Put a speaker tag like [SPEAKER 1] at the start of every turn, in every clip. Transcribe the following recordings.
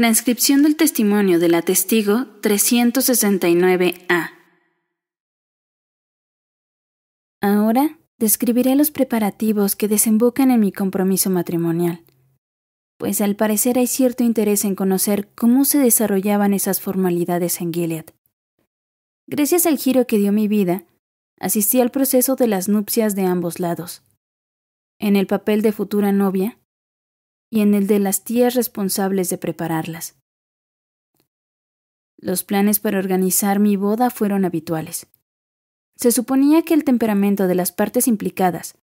[SPEAKER 1] Transcripción del testimonio de la testigo 369A. Ahora describiré los preparativos que desembocan en mi compromiso matrimonial, pues al parecer hay cierto interés en conocer cómo se desarrollaban esas formalidades en Gilead. Gracias al giro que dio mi vida, asistí al proceso de las nupcias de ambos lados. En el papel de futura novia, y en el de las tías responsables de prepararlas. Los planes para organizar mi boda fueron habituales. Se suponía que el temperamento de las partes implicadas,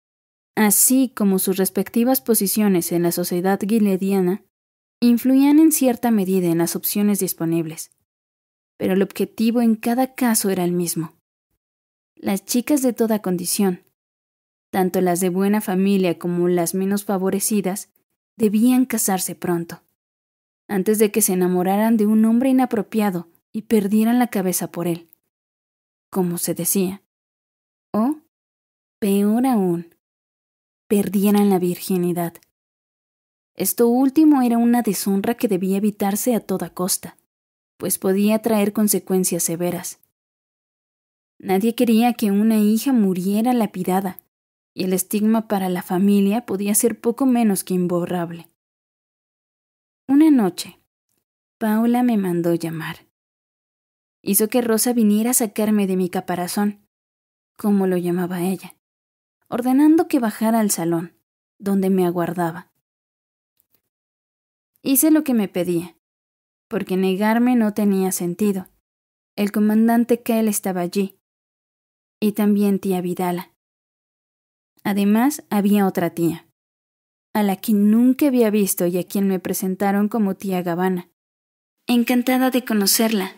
[SPEAKER 1] así como sus respectivas posiciones en la sociedad guilediana, influían en cierta medida en las opciones disponibles. Pero el objetivo en cada caso era el mismo. Las chicas de toda condición, tanto las de buena familia como las menos favorecidas, Debían casarse pronto, antes de que se enamoraran de un hombre inapropiado y perdieran la cabeza por él, como se decía. O, peor aún, perdieran la virginidad. Esto último era una deshonra que debía evitarse a toda costa, pues podía traer consecuencias severas. Nadie quería que una hija muriera lapidada, y el estigma para la familia podía ser poco menos que imborrable. Una noche, Paula me mandó llamar. Hizo que Rosa viniera a sacarme de mi caparazón, como lo llamaba ella, ordenando que bajara al salón, donde me aguardaba. Hice lo que me pedía, porque negarme no tenía sentido. El comandante Kell estaba allí, y también tía Vidala. Además, había otra tía, a la que nunca había visto y a quien me presentaron como tía Gabana. Encantada de conocerla,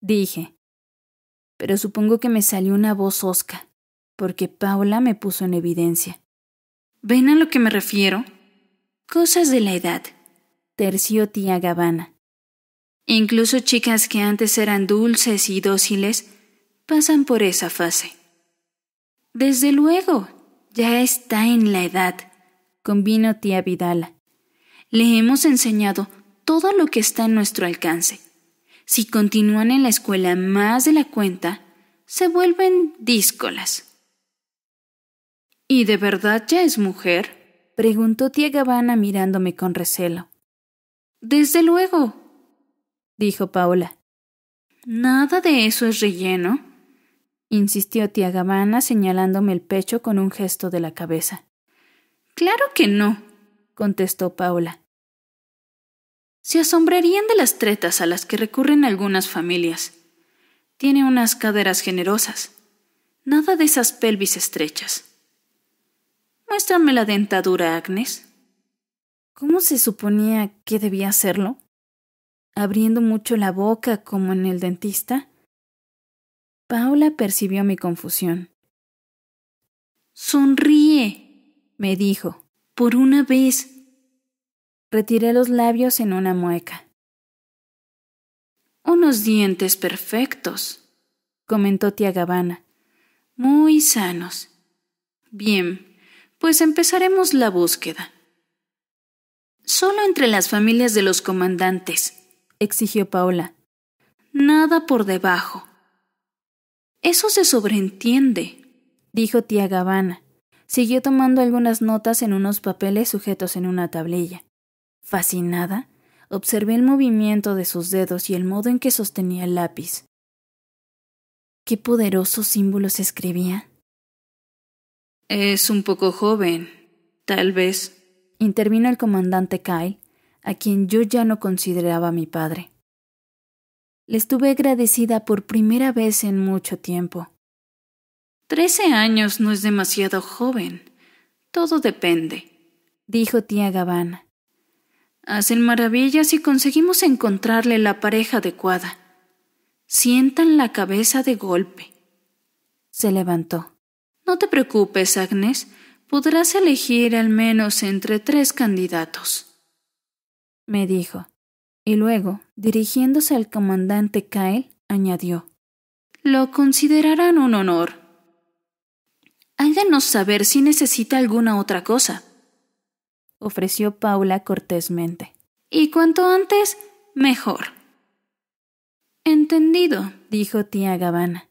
[SPEAKER 1] dije. Pero supongo que me salió una voz hosca, porque Paula me puso en evidencia. ¿Ven a lo que me refiero? Cosas de la edad, terció tía Gabana. Incluso chicas que antes eran dulces y dóciles pasan por esa fase. Desde luego, ya está en la edad, convino tía Vidala. Le hemos enseñado todo lo que está en nuestro alcance. Si continúan en la escuela más de la cuenta, se vuelven díscolas. ¿Y de verdad ya es mujer? preguntó tía Gabana mirándome con recelo. Desde luego, dijo Paula. Nada de eso es relleno insistió tía Gavana señalándome el pecho con un gesto de la cabeza. Claro que no, contestó Paula. Se asombrarían de las tretas a las que recurren algunas familias. Tiene unas caderas generosas. Nada de esas pelvis estrechas. Muéstrame la dentadura, Agnes. ¿Cómo se suponía que debía hacerlo? ¿Abriendo mucho la boca como en el dentista? Paula percibió mi confusión. Sonríe, me dijo, por una vez. Retiré los labios en una mueca. Unos dientes perfectos, comentó tía Gabana. Muy sanos. Bien, pues empezaremos la búsqueda. Solo entre las familias de los comandantes, exigió Paula. Nada por debajo. Eso se sobreentiende, dijo tía Gavana. Siguió tomando algunas notas en unos papeles sujetos en una tablilla. Fascinada, observé el movimiento de sus dedos y el modo en que sostenía el lápiz. ¿Qué poderosos símbolos escribía? Es un poco joven, tal vez, intervino el comandante Kyle, a quien yo ya no consideraba mi padre. Le estuve agradecida por primera vez en mucho tiempo. Trece años no es demasiado joven. Todo depende, dijo tía Gabán. Hacen maravillas si conseguimos encontrarle la pareja adecuada. Sientan la cabeza de golpe. Se levantó. No te preocupes, Agnes. Podrás elegir al menos entre tres candidatos. Me dijo. Y luego, dirigiéndose al comandante Kyle, añadió Lo considerarán un honor. Háganos saber si necesita alguna otra cosa, ofreció Paula cortésmente. Y cuanto antes, mejor. Entendido, dijo tía Gavana.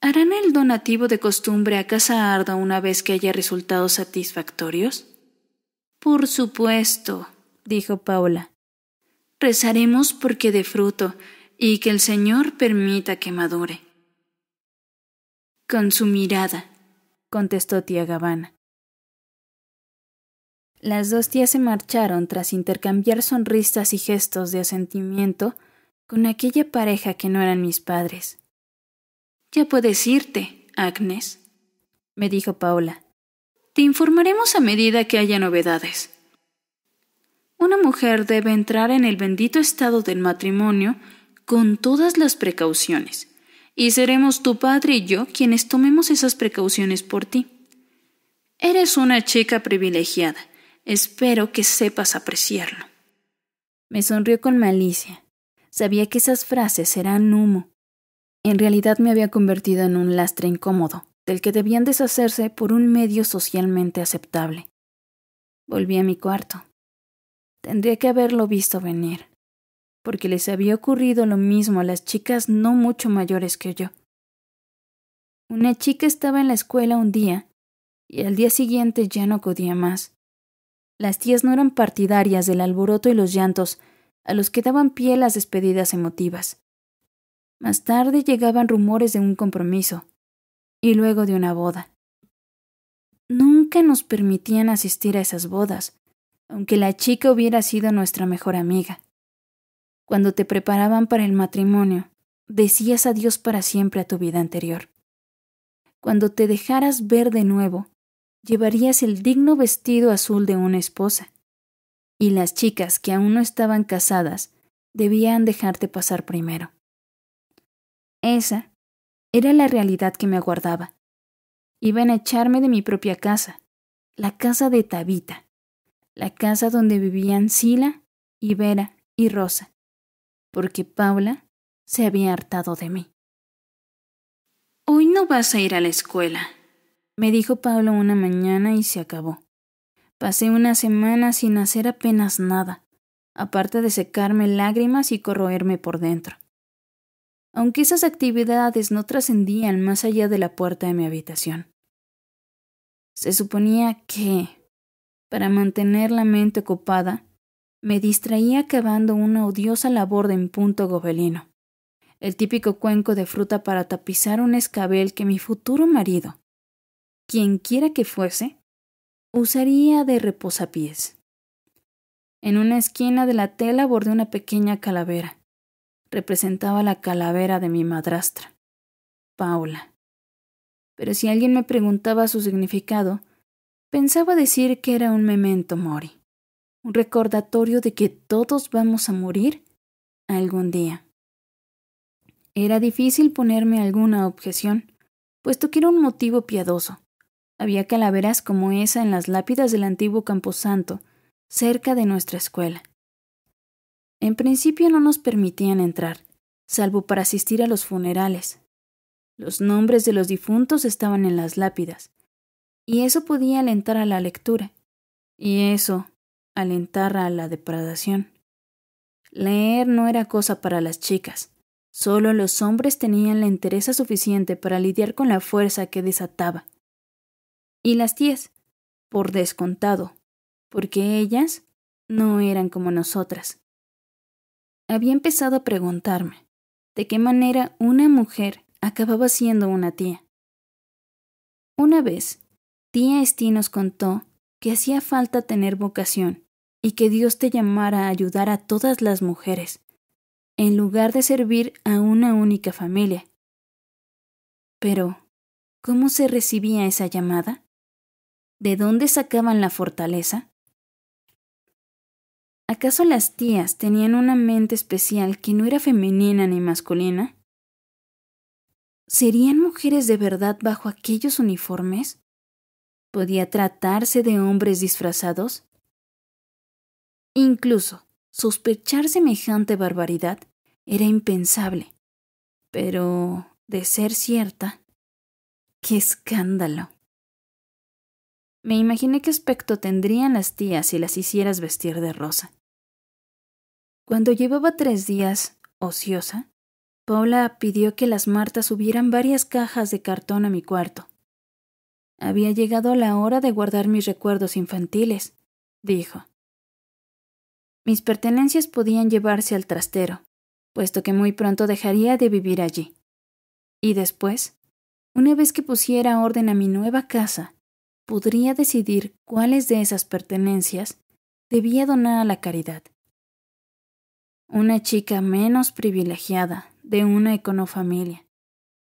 [SPEAKER 1] ¿Harán el donativo de costumbre a Casa Arda una vez que haya resultados satisfactorios? Por supuesto, dijo Paula rezaremos porque dé fruto y que el Señor permita que madure. Con su mirada, contestó tía Gabana. Las dos tías se marcharon tras intercambiar sonrisas y gestos de asentimiento con aquella pareja que no eran mis padres. Ya puedes irte, Agnes, me dijo Paula. Te informaremos a medida que haya novedades. Una mujer debe entrar en el bendito estado del matrimonio con todas las precauciones, y seremos tu padre y yo quienes tomemos esas precauciones por ti. Eres una chica privilegiada. Espero que sepas apreciarlo. Me sonrió con malicia. Sabía que esas frases eran humo. En realidad me había convertido en un lastre incómodo, del que debían deshacerse por un medio socialmente aceptable. Volví a mi cuarto. Tendría que haberlo visto venir, porque les había ocurrido lo mismo a las chicas no mucho mayores que yo. Una chica estaba en la escuela un día, y al día siguiente ya no acudía más. Las tías no eran partidarias del alboroto y los llantos, a los que daban pie las despedidas emotivas. Más tarde llegaban rumores de un compromiso, y luego de una boda. Nunca nos permitían asistir a esas bodas, aunque la chica hubiera sido nuestra mejor amiga. Cuando te preparaban para el matrimonio, decías adiós para siempre a tu vida anterior. Cuando te dejaras ver de nuevo, llevarías el digno vestido azul de una esposa. Y las chicas que aún no estaban casadas debían dejarte pasar primero. Esa era la realidad que me aguardaba. Iban a echarme de mi propia casa, la casa de Tabita, la casa donde vivían Sila y Vera y Rosa, porque Paula se había hartado de mí. Hoy no vas a ir a la escuela, me dijo Paula una mañana y se acabó. Pasé una semana sin hacer apenas nada, aparte de secarme lágrimas y corroerme por dentro. Aunque esas actividades no trascendían más allá de la puerta de mi habitación. Se suponía que, para mantener la mente ocupada, me distraía acabando una odiosa labor de punto gobelino, el típico cuenco de fruta para tapizar un escabel que mi futuro marido, quien quiera que fuese, usaría de reposapiés. En una esquina de la tela bordé una pequeña calavera. Representaba la calavera de mi madrastra, Paula. Pero si alguien me preguntaba su significado, Pensaba decir que era un memento mori, un recordatorio de que todos vamos a morir algún día. Era difícil ponerme alguna objeción, puesto que era un motivo piadoso. Había calaveras como esa en las lápidas del antiguo camposanto, cerca de nuestra escuela. En principio no nos permitían entrar, salvo para asistir a los funerales. Los nombres de los difuntos estaban en las lápidas, y eso podía alentar a la lectura, y eso alentar a la depredación. Leer no era cosa para las chicas, solo los hombres tenían la entereza suficiente para lidiar con la fuerza que desataba. Y las tías, por descontado, porque ellas no eran como nosotras. Había empezado a preguntarme de qué manera una mujer acababa siendo una tía. Una vez Tía Esti nos contó que hacía falta tener vocación y que Dios te llamara a ayudar a todas las mujeres, en lugar de servir a una única familia. Pero, ¿cómo se recibía esa llamada? ¿De dónde sacaban la fortaleza? ¿Acaso las tías tenían una mente especial que no era femenina ni masculina? ¿Serían mujeres de verdad bajo aquellos uniformes? ¿Podía tratarse de hombres disfrazados? Incluso sospechar semejante barbaridad era impensable. Pero, de ser cierta, ¡qué escándalo! Me imaginé qué aspecto tendrían las tías si las hicieras vestir de rosa. Cuando llevaba tres días ociosa, Paula pidió que las Martas subieran varias cajas de cartón a mi cuarto había llegado la hora de guardar mis recuerdos infantiles, dijo. Mis pertenencias podían llevarse al trastero, puesto que muy pronto dejaría de vivir allí. Y después, una vez que pusiera orden a mi nueva casa, podría decidir cuáles de esas pertenencias debía donar a la caridad. Una chica menos privilegiada de una econofamilia.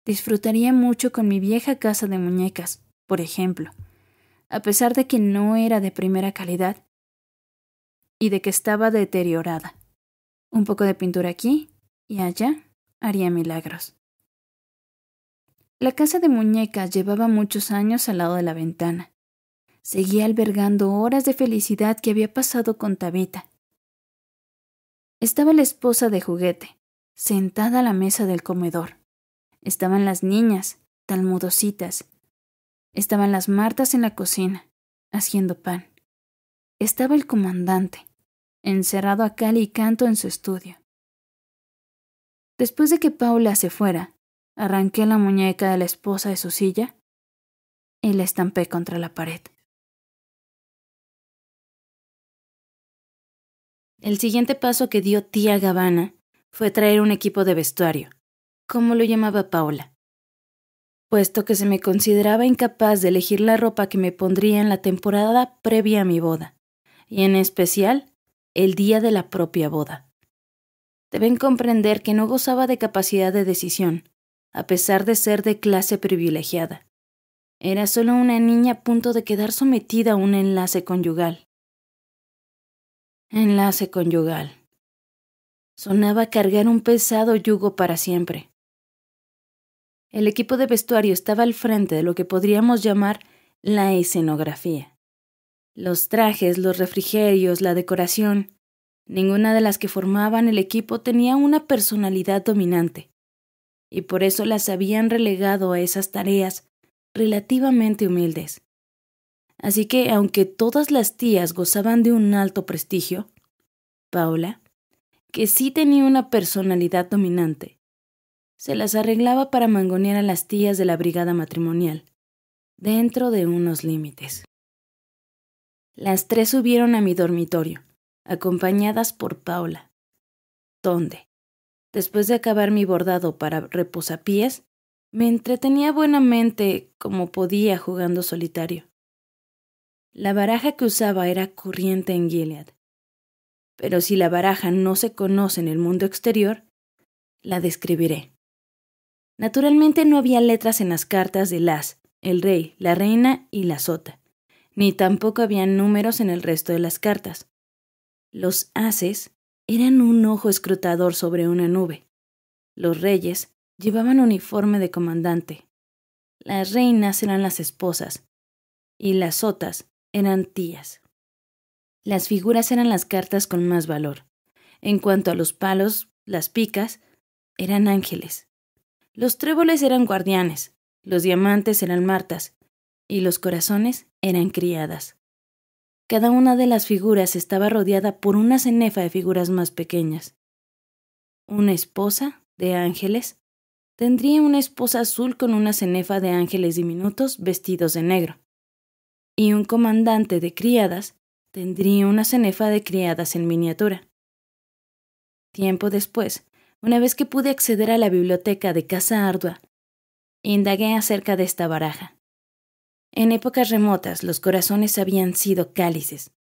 [SPEAKER 1] Disfrutaría mucho con mi vieja casa de muñecas, por ejemplo, a pesar de que no era de primera calidad y de que estaba deteriorada. Un poco de pintura aquí y allá haría milagros. La casa de muñecas llevaba muchos años al lado de la ventana. Seguía albergando horas de felicidad que había pasado con Tabita. Estaba la esposa de juguete, sentada a la mesa del comedor. Estaban las niñas, mudositas Estaban las martas en la cocina, haciendo pan. Estaba el comandante, encerrado a cal y canto en su estudio. Después de que Paula se fuera, arranqué la muñeca de la esposa de su silla y la estampé contra la pared. El siguiente paso que dio tía Gavana fue traer un equipo de vestuario, como lo llamaba Paula puesto que se me consideraba incapaz de elegir la ropa que me pondría en la temporada previa a mi boda, y en especial el día de la propia boda. Deben comprender que no gozaba de capacidad de decisión, a pesar de ser de clase privilegiada. Era solo una niña a punto de quedar sometida a un enlace conyugal. Enlace conyugal. Sonaba cargar un pesado yugo para siempre. El equipo de vestuario estaba al frente de lo que podríamos llamar la escenografía. Los trajes, los refrigerios, la decoración. Ninguna de las que formaban el equipo tenía una personalidad dominante, y por eso las habían relegado a esas tareas relativamente humildes. Así que, aunque todas las tías gozaban de un alto prestigio, Paula, que sí tenía una personalidad dominante, se las arreglaba para mangonear a las tías de la brigada matrimonial, dentro de unos límites. Las tres subieron a mi dormitorio, acompañadas por Paula, donde, después de acabar mi bordado para reposapiés, me entretenía buenamente como podía jugando solitario. La baraja que usaba era corriente en Gilead. Pero si la baraja no se conoce en el mundo exterior, la describiré. Naturalmente no había letras en las cartas de las, el rey, la reina y la sota, ni tampoco había números en el resto de las cartas. Los ases eran un ojo escrutador sobre una nube. Los reyes llevaban uniforme de comandante. Las reinas eran las esposas y las sotas eran tías. Las figuras eran las cartas con más valor. En cuanto a los palos, las picas, eran ángeles. Los tréboles eran guardianes, los diamantes eran martas, y los corazones eran criadas. Cada una de las figuras estaba rodeada por una cenefa de figuras más pequeñas. Una esposa de ángeles tendría una esposa azul con una cenefa de ángeles diminutos vestidos de negro. Y un comandante de criadas tendría una cenefa de criadas en miniatura. Tiempo después, una vez que pude acceder a la biblioteca de Casa Ardua, indagué acerca de esta baraja. En épocas remotas los corazones habían sido cálices.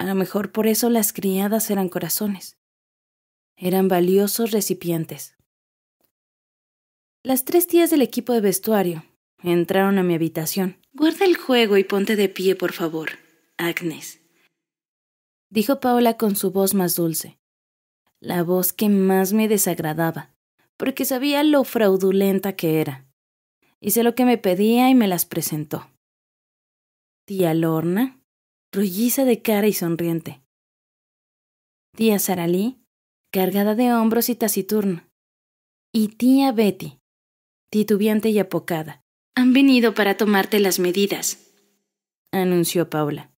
[SPEAKER 1] A lo mejor por eso las criadas eran corazones. Eran valiosos recipientes. Las tres tías del equipo de vestuario entraron a mi habitación. Guarda el juego y ponte de pie, por favor, Agnes, dijo Paola con su voz más dulce la voz que más me desagradaba, porque sabía lo fraudulenta que era. Hice lo que me pedía y me las presentó. Tía Lorna, rolliza de cara y sonriente. Tía Saralí, cargada de hombros y taciturna. Y tía Betty, titubeante y apocada. Han venido para tomarte las medidas, anunció Paula.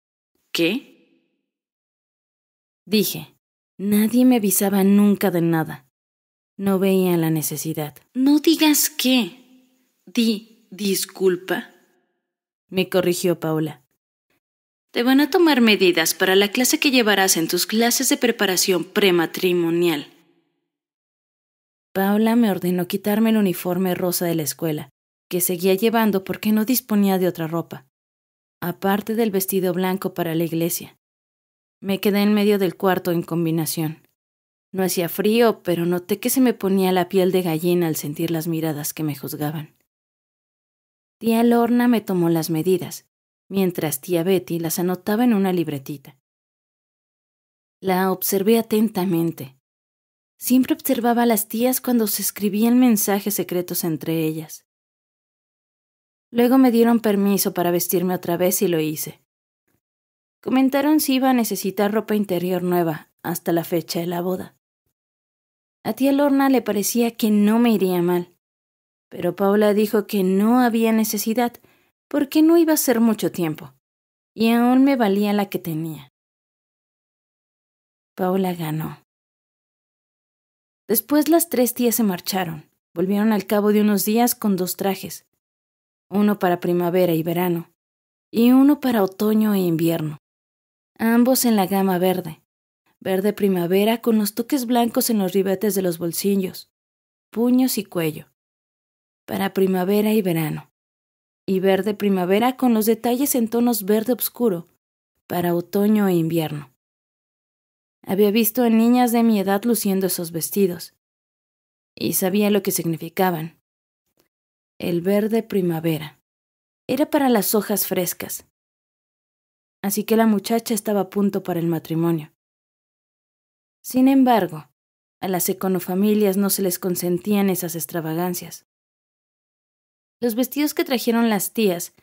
[SPEAKER 1] ¿Qué? Dije, Nadie me avisaba nunca de nada. No veía la necesidad. No digas qué. Di disculpa. Me corrigió Paula. Te van a tomar medidas para la clase que llevarás en tus clases de preparación prematrimonial. Paula me ordenó quitarme el uniforme rosa de la escuela, que seguía llevando porque no disponía de otra ropa, aparte del vestido blanco para la iglesia. Me quedé en medio del cuarto en combinación. No hacía frío, pero noté que se me ponía la piel de gallina al sentir las miradas que me juzgaban. Tía Lorna me tomó las medidas, mientras tía Betty las anotaba en una libretita. La observé atentamente. Siempre observaba a las tías cuando se escribían mensajes secretos entre ellas. Luego me dieron permiso para vestirme otra vez y lo hice. Comentaron si iba a necesitar ropa interior nueva hasta la fecha de la boda. A tía Lorna le parecía que no me iría mal, pero Paula dijo que no había necesidad porque no iba a ser mucho tiempo, y aún me valía la que tenía. Paula ganó. Después las tres tías se marcharon. Volvieron al cabo de unos días con dos trajes, uno para primavera y verano, y uno para otoño e invierno ambos en la gama verde, verde primavera con los toques blancos en los ribetes de los bolsillos, puños y cuello, para primavera y verano, y verde primavera con los detalles en tonos verde oscuro, para otoño e invierno. Había visto a niñas de mi edad luciendo esos vestidos, y sabía lo que significaban. El verde primavera. Era para las hojas frescas, así que la muchacha estaba a punto para el matrimonio. Sin embargo, a las econofamilias no se les consentían esas extravagancias. Los vestidos que trajeron las tías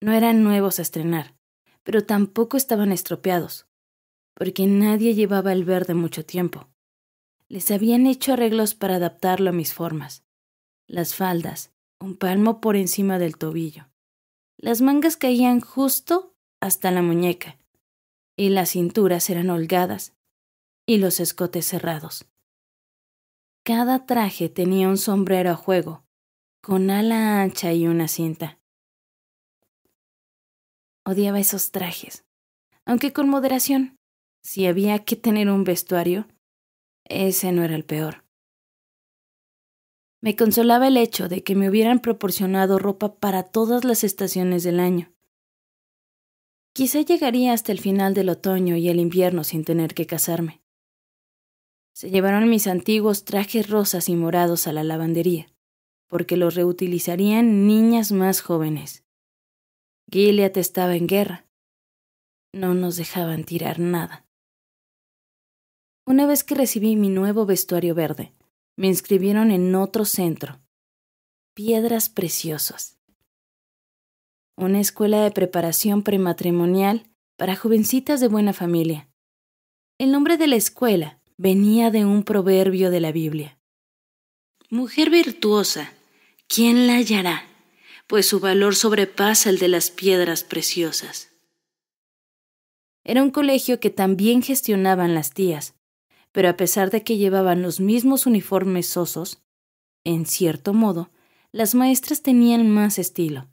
[SPEAKER 1] no eran nuevos a estrenar, pero tampoco estaban estropeados, porque nadie llevaba el verde mucho tiempo. Les habían hecho arreglos para adaptarlo a mis formas. Las faldas, un palmo por encima del tobillo. Las mangas caían justo hasta la muñeca, y las cinturas eran holgadas y los escotes cerrados. Cada traje tenía un sombrero a juego, con ala ancha y una cinta. Odiaba esos trajes, aunque con moderación. Si había que tener un vestuario, ese no era el peor. Me consolaba el hecho de que me hubieran proporcionado ropa para todas las estaciones del año. Quizá llegaría hasta el final del otoño y el invierno sin tener que casarme. Se llevaron mis antiguos trajes rosas y morados a la lavandería, porque los reutilizarían niñas más jóvenes. Gilead estaba en guerra. No nos dejaban tirar nada. Una vez que recibí mi nuevo vestuario verde, me inscribieron en otro centro. Piedras preciosas una escuela de preparación prematrimonial para jovencitas de buena familia. El nombre de la escuela venía de un proverbio de la Biblia. Mujer virtuosa, ¿quién la hallará? Pues su valor sobrepasa el de las piedras preciosas. Era un colegio que también gestionaban las tías, pero a pesar de que llevaban los mismos uniformes sosos, en cierto modo, las maestras tenían más estilo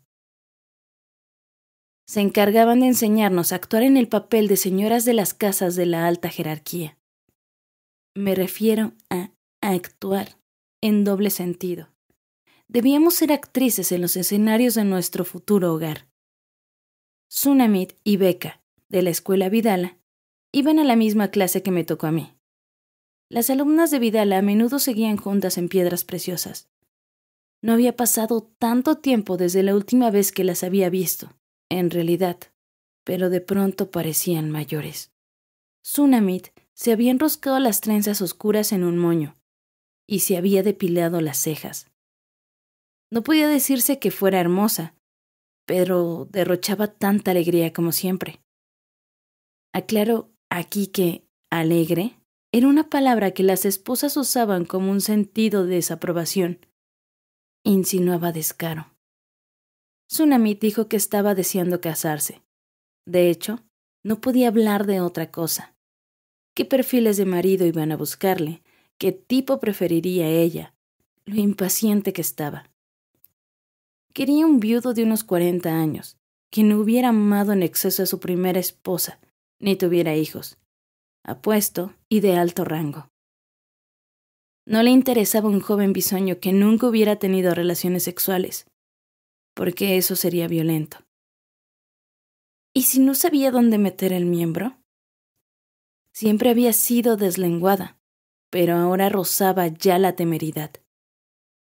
[SPEAKER 1] se encargaban de enseñarnos a actuar en el papel de señoras de las casas de la alta jerarquía. Me refiero a, actuar en doble sentido. Debíamos ser actrices en los escenarios de nuestro futuro hogar. Sunamit y Beca, de la escuela Vidala, iban a la misma clase que me tocó a mí. Las alumnas de Vidala a menudo seguían juntas en Piedras Preciosas. No había pasado tanto tiempo desde la última vez que las había visto en realidad, pero de pronto parecían mayores. Tsunamit se había enroscado las trenzas oscuras en un moño y se había depilado las cejas. No podía decirse que fuera hermosa, pero derrochaba tanta alegría como siempre. Aclaro aquí que alegre era una palabra que las esposas usaban como un sentido de desaprobación. Insinuaba descaro. Tsunami dijo que estaba deseando casarse. De hecho, no podía hablar de otra cosa. ¿Qué perfiles de marido iban a buscarle? ¿Qué tipo preferiría ella? Lo impaciente que estaba. Quería un viudo de unos 40 años, que no hubiera amado en exceso a su primera esposa, ni tuviera hijos, apuesto y de alto rango. No le interesaba un joven bisoño que nunca hubiera tenido relaciones sexuales, porque eso sería violento. ¿Y si no sabía dónde meter el miembro? Siempre había sido deslenguada, pero ahora rozaba ya la temeridad.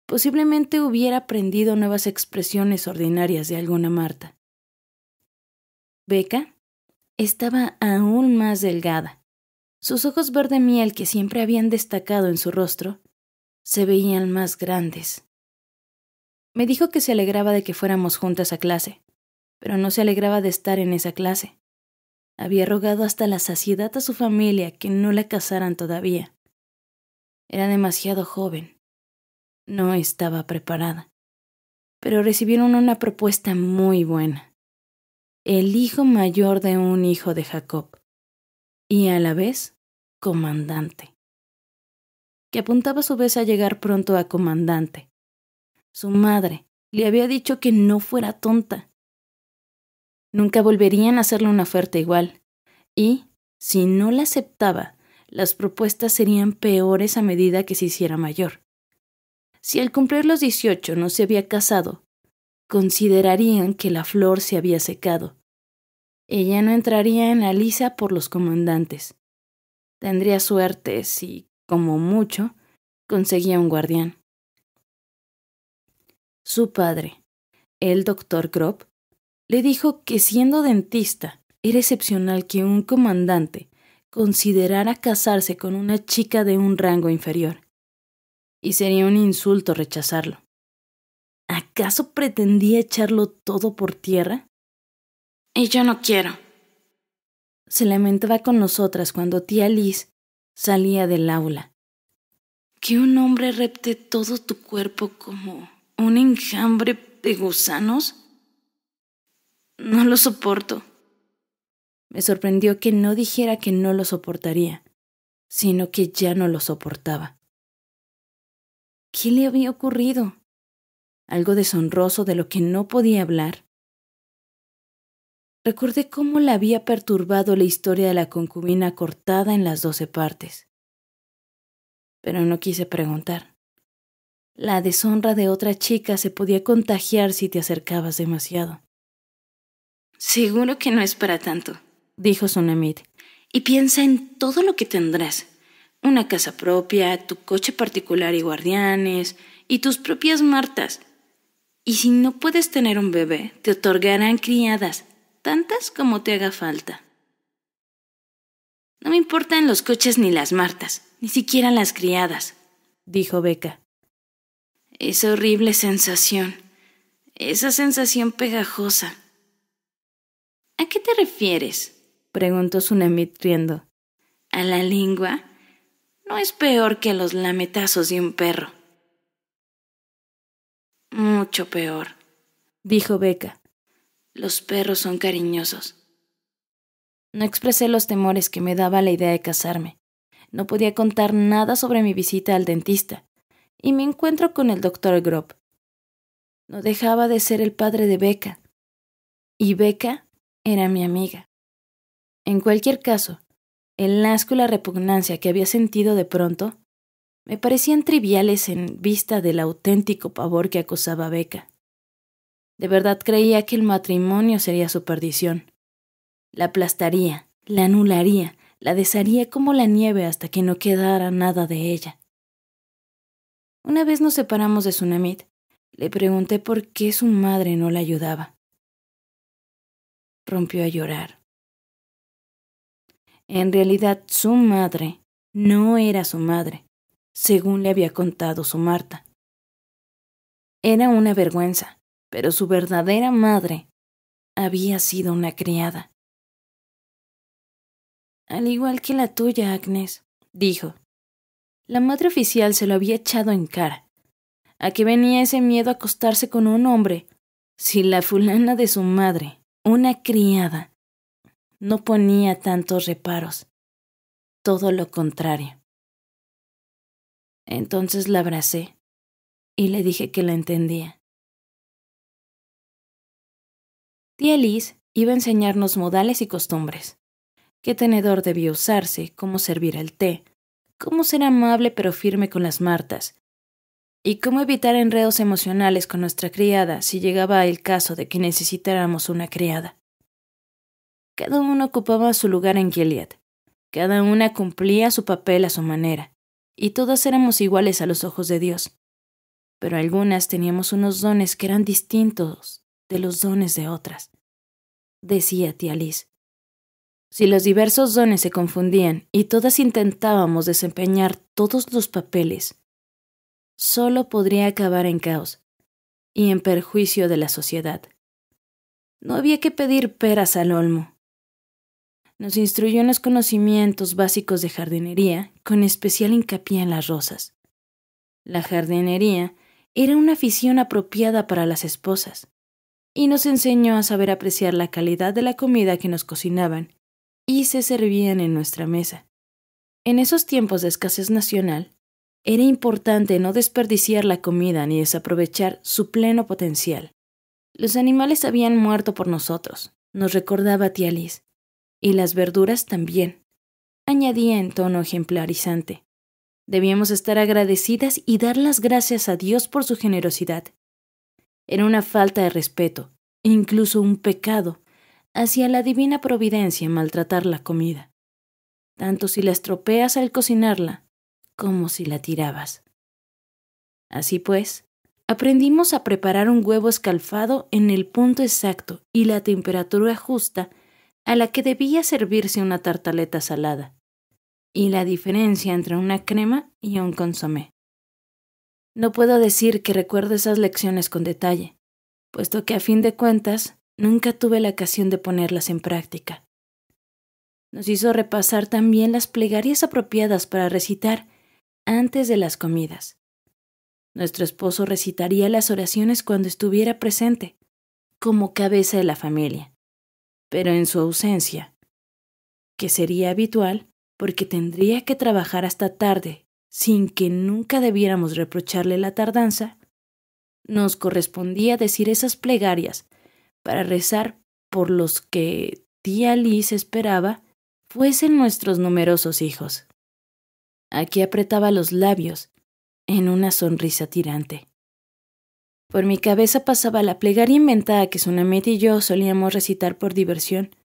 [SPEAKER 1] Posiblemente hubiera aprendido nuevas expresiones ordinarias de alguna Marta. Beca estaba aún más delgada. Sus ojos verde miel que siempre habían destacado en su rostro se veían más grandes. Me dijo que se alegraba de que fuéramos juntas a clase, pero no se alegraba de estar en esa clase. Había rogado hasta la saciedad a su familia que no la casaran todavía. Era demasiado joven. No estaba preparada. Pero recibieron una propuesta muy buena. El hijo mayor de un hijo de Jacob. Y a la vez, comandante. Que apuntaba a su vez a llegar pronto a comandante su madre, le había dicho que no fuera tonta. Nunca volverían a hacerle una oferta igual, y, si no la aceptaba, las propuestas serían peores a medida que se hiciera mayor. Si al cumplir los dieciocho no se había casado, considerarían que la flor se había secado. Ella no entraría en la lisa por los comandantes. Tendría suerte si, como mucho, conseguía un guardián. Su padre, el doctor Grob, le dijo que siendo dentista era excepcional que un comandante considerara casarse con una chica de un rango inferior, y sería un insulto rechazarlo. ¿Acaso pretendía echarlo todo por tierra? Y yo no quiero. Se lamentaba con nosotras cuando tía Liz salía del aula. Que un hombre repte todo tu cuerpo como un enjambre de gusanos? No lo soporto. Me sorprendió que no dijera que no lo soportaría, sino que ya no lo soportaba. ¿Qué le había ocurrido? ¿Algo deshonroso de lo que no podía hablar? Recordé cómo la había perturbado la historia de la concubina cortada en las doce partes. Pero no quise preguntar. La deshonra de otra chica se podía contagiar si te acercabas demasiado. Seguro que no es para tanto, dijo Sunamit. Y piensa en todo lo que tendrás. Una casa propia, tu coche particular y guardianes, y tus propias martas. Y si no puedes tener un bebé, te otorgarán criadas, tantas como te haga falta. No me importan los coches ni las martas, ni siquiera las criadas, dijo Beca esa horrible sensación, esa sensación pegajosa. ¿A qué te refieres? preguntó Sunamit riendo. ¿A la lengua? No es peor que los lametazos de un perro. Mucho peor, dijo Beca. Los perros son cariñosos. No expresé los temores que me daba la idea de casarme. No podía contar nada sobre mi visita al dentista y me encuentro con el doctor Grob. No dejaba de ser el padre de Beca, y Beca era mi amiga. En cualquier caso, el asco y la repugnancia que había sentido de pronto me parecían triviales en vista del auténtico pavor que acosaba a Beca. De verdad creía que el matrimonio sería su perdición. La aplastaría, la anularía, la desharía como la nieve hasta que no quedara nada de ella. Una vez nos separamos de Tsunamit. Le pregunté por qué su madre no la ayudaba. Rompió a llorar. En realidad, su madre no era su madre, según le había contado su Marta. Era una vergüenza, pero su verdadera madre había sido una criada. Al igual que la tuya, Agnes, dijo. La madre oficial se lo había echado en cara. ¿A qué venía ese miedo a acostarse con un hombre? Si la fulana de su madre, una criada, no ponía tantos reparos. Todo lo contrario. Entonces la abracé y le dije que la entendía. Tía Liz iba a enseñarnos modales y costumbres, qué tenedor debía usarse, cómo servir el té, cómo ser amable pero firme con las Martas, y cómo evitar enredos emocionales con nuestra criada si llegaba el caso de que necesitáramos una criada. Cada uno ocupaba su lugar en Gilead, cada una cumplía su papel a su manera, y todas éramos iguales a los ojos de Dios. Pero algunas teníamos unos dones que eran distintos de los dones de otras. Decía tía Liz. Si los diversos dones se confundían y todas intentábamos desempeñar todos los papeles, solo podría acabar en caos y en perjuicio de la sociedad. No había que pedir peras al olmo. Nos instruyó en los conocimientos básicos de jardinería, con especial hincapié en las rosas. La jardinería era una afición apropiada para las esposas, y nos enseñó a saber apreciar la calidad de la comida que nos cocinaban y se servían en nuestra mesa. En esos tiempos de escasez nacional, era importante no desperdiciar la comida ni desaprovechar su pleno potencial. Los animales habían muerto por nosotros, nos recordaba tía Liz, y las verduras también, añadía en tono ejemplarizante. Debíamos estar agradecidas y dar las gracias a Dios por su generosidad. Era una falta de respeto, e incluso un pecado, hacia la divina providencia maltratar la comida, tanto si la estropeas al cocinarla como si la tirabas. Así pues, aprendimos a preparar un huevo escalfado en el punto exacto y la temperatura justa a la que debía servirse una tartaleta salada, y la diferencia entre una crema y un consomé. No puedo decir que recuerdo esas lecciones con detalle, puesto que a fin de cuentas nunca tuve la ocasión de ponerlas en práctica. Nos hizo repasar también las plegarias apropiadas para recitar antes de las comidas. Nuestro esposo recitaría las oraciones cuando estuviera presente, como cabeza de la familia, pero en su ausencia, que sería habitual porque tendría que trabajar hasta tarde, sin que nunca debiéramos reprocharle la tardanza, nos correspondía decir esas plegarias para rezar por los que tía Liz esperaba fuesen nuestros numerosos hijos. Aquí apretaba los labios en una sonrisa tirante. Por mi cabeza pasaba la plegaria inventada que Sunamete y yo solíamos recitar por diversión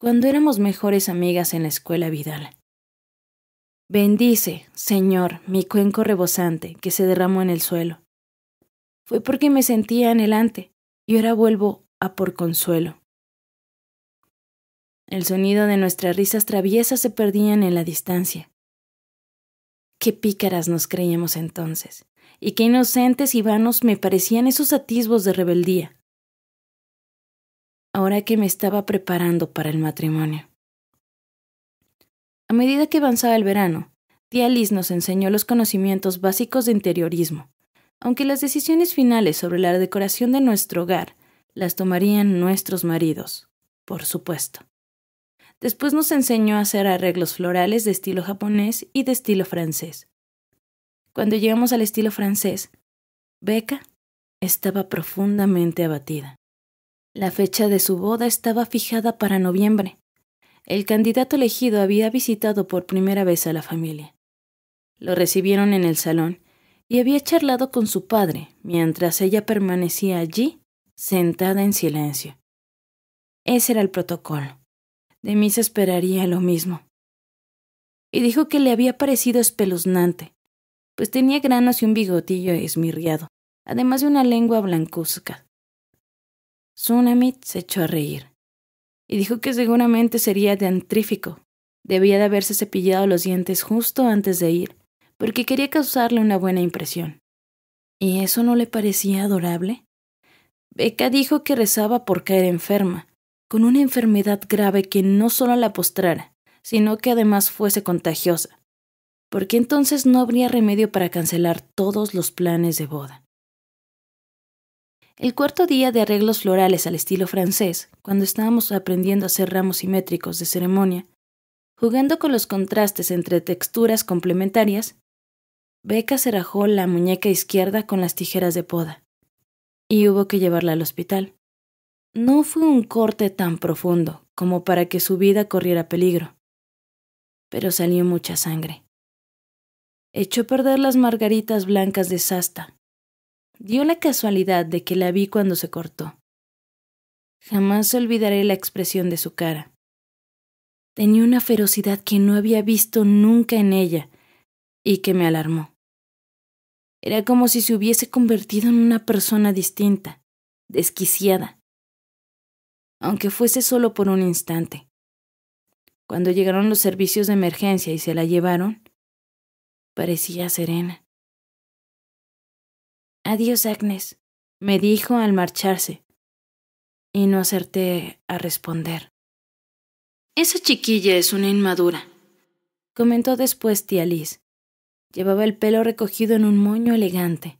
[SPEAKER 1] cuando éramos mejores amigas en la escuela Vidal. Bendice, Señor, mi cuenco rebosante que se derramó en el suelo. Fue porque me sentía anhelante y ahora vuelvo a por consuelo. El sonido de nuestras risas traviesas se perdían en la distancia. Qué pícaras nos creíamos entonces, y qué inocentes y vanos me parecían esos atisbos de rebeldía. Ahora que me estaba preparando para el matrimonio. A medida que avanzaba el verano, tía Liz nos enseñó los conocimientos básicos de interiorismo, aunque las decisiones finales sobre la decoración de nuestro hogar las tomarían nuestros maridos, por supuesto. Después nos enseñó a hacer arreglos florales de estilo japonés y de estilo francés. Cuando llegamos al estilo francés, Becca estaba profundamente abatida. La fecha de su boda estaba fijada para noviembre. El candidato elegido había visitado por primera vez a la familia. Lo recibieron en el salón y había charlado con su padre mientras ella permanecía allí sentada en silencio. Ese era el protocolo. De mí se esperaría lo mismo. Y dijo que le había parecido espeluznante, pues tenía granos y un bigotillo esmirriado, además de una lengua blancuzca. Tsunamit se echó a reír y dijo que seguramente sería dentrífico. Debía de haberse cepillado los dientes justo antes de ir, porque quería causarle una buena impresión. ¿Y eso no le parecía adorable? Beca dijo que rezaba por caer enferma, con una enfermedad grave que no solo la postrara, sino que además fuese contagiosa, porque entonces no habría remedio para cancelar todos los planes de boda. El cuarto día de arreglos florales al estilo francés, cuando estábamos aprendiendo a hacer ramos simétricos de ceremonia, jugando con los contrastes entre texturas complementarias, Beca se rajó la muñeca izquierda con las tijeras de poda y hubo que llevarla al hospital. No fue un corte tan profundo como para que su vida corriera peligro, pero salió mucha sangre. Echó a perder las margaritas blancas de Sasta. Dio la casualidad de que la vi cuando se cortó. Jamás olvidaré la expresión de su cara. Tenía una ferocidad que no había visto nunca en ella y que me alarmó. Era como si se hubiese convertido en una persona distinta, desquiciada, aunque fuese solo por un instante. Cuando llegaron los servicios de emergencia y se la llevaron, parecía serena. Adiós, Agnes, me dijo al marcharse, y no acerté a responder. Esa chiquilla es una inmadura, comentó después tía Liz. Llevaba el pelo recogido en un moño elegante.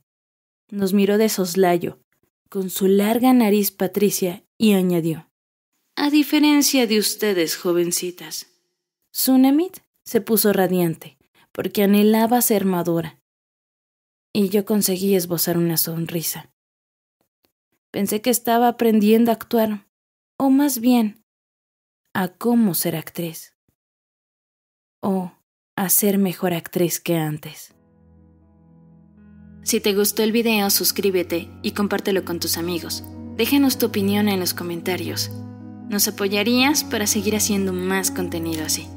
[SPEAKER 1] Nos miró de soslayo, con su larga nariz patricia, y añadió A diferencia de ustedes, jovencitas. Sunemit se puso radiante, porque anhelaba ser madura. Y yo conseguí esbozar una sonrisa. Pensé que estaba aprendiendo a actuar, o más bien, a cómo ser actriz. Oh, a ser mejor actriz que antes. Si te gustó el video, suscríbete y compártelo con tus amigos. Déjanos tu opinión en los comentarios. Nos apoyarías para seguir haciendo más contenido así.